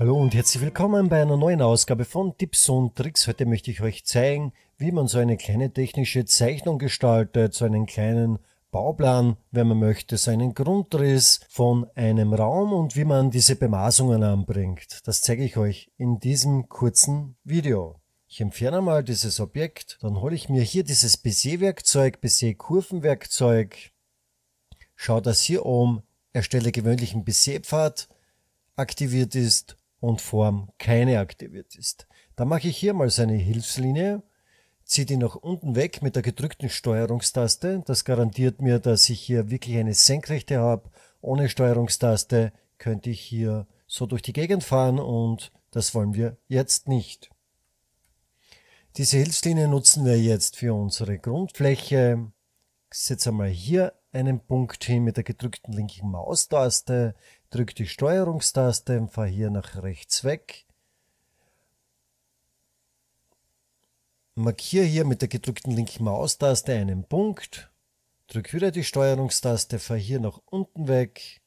Hallo und herzlich willkommen bei einer neuen Ausgabe von Tipps und Tricks. Heute möchte ich euch zeigen, wie man so eine kleine technische Zeichnung gestaltet, so einen kleinen Bauplan, wenn man möchte, so einen Grundriss von einem Raum und wie man diese Bemaßungen anbringt. Das zeige ich euch in diesem kurzen Video. Ich entferne mal dieses Objekt, dann hole ich mir hier dieses Bézier-Werkzeug, Bézier-Kurvenwerkzeug, schaue das hier um, erstelle gewöhnlichen Bézier-Pfad, aktiviert ist und Form keine aktiviert ist. Da mache ich hier mal seine Hilfslinie, ziehe die nach unten weg mit der gedrückten Steuerungstaste. Das garantiert mir, dass ich hier wirklich eine Senkrechte habe. Ohne Steuerungstaste könnte ich hier so durch die Gegend fahren und das wollen wir jetzt nicht. Diese Hilfslinie nutzen wir jetzt für unsere Grundfläche. Ich setze einmal hier einen Punkt hin mit der gedrückten linken Maustaste, drück die Steuerungstaste und fahre hier nach rechts weg. Markiere hier mit der gedrückten linken Maustaste einen Punkt, drück wieder die Steuerungstaste, fahre hier nach unten weg.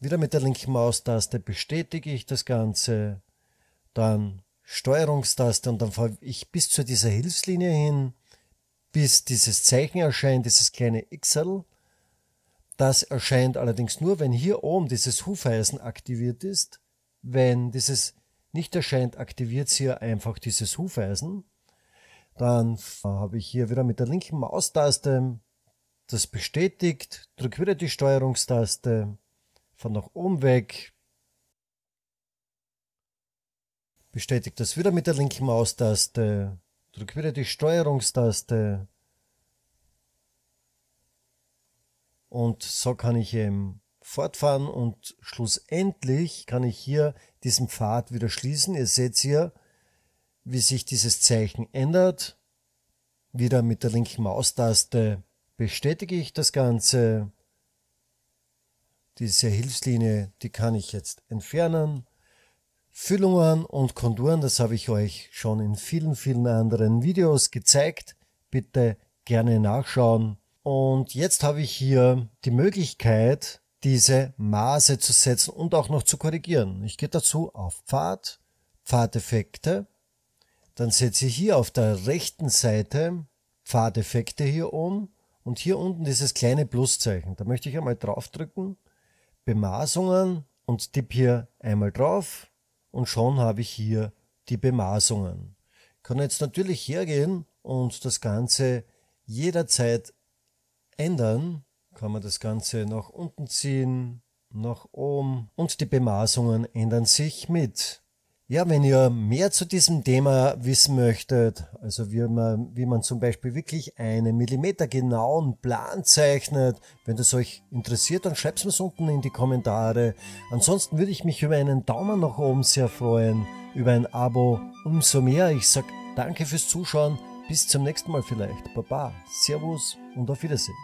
Wieder mit der linken Maustaste bestätige ich das Ganze, dann Steuerungstaste und dann fahre ich bis zu dieser Hilfslinie hin bis dieses Zeichen erscheint, dieses kleine Xel. Das erscheint allerdings nur, wenn hier oben dieses Hufeisen aktiviert ist. Wenn dieses nicht erscheint, aktiviert es hier einfach dieses Hufeisen. Dann habe ich hier wieder mit der linken Maustaste das bestätigt, drücke wieder die Steuerungstaste, von nach oben weg, bestätige das wieder mit der linken Maustaste, Drück wieder die Steuerungstaste. Und so kann ich eben ähm, fortfahren und schlussendlich kann ich hier diesen Pfad wieder schließen. Ihr seht hier, wie sich dieses Zeichen ändert. Wieder mit der linken Maustaste bestätige ich das Ganze. Diese Hilfslinie, die kann ich jetzt entfernen. Füllungen und Konturen, das habe ich euch schon in vielen, vielen anderen Videos gezeigt. Bitte gerne nachschauen. Und jetzt habe ich hier die Möglichkeit, diese Maße zu setzen und auch noch zu korrigieren. Ich gehe dazu auf Pfad, Pfadeffekte. Dann setze ich hier auf der rechten Seite Pfadeffekte hier um und hier unten dieses kleine Pluszeichen. Da möchte ich einmal draufdrücken, Bemaßungen und tippe hier einmal drauf und schon habe ich hier die Bemaßungen. Ich kann jetzt natürlich hergehen und das Ganze jederzeit ändern. Kann man das Ganze nach unten ziehen, nach oben und die Bemaßungen ändern sich mit. Ja, wenn ihr mehr zu diesem Thema wissen möchtet, also wie man, wie man zum Beispiel wirklich einen Millimeter genauen Plan zeichnet, wenn das euch interessiert, dann schreibt es mir unten in die Kommentare. Ansonsten würde ich mich über einen Daumen nach oben sehr freuen, über ein Abo, umso mehr. Ich sag danke fürs Zuschauen, bis zum nächsten Mal vielleicht. Baba, Servus und auf Wiedersehen.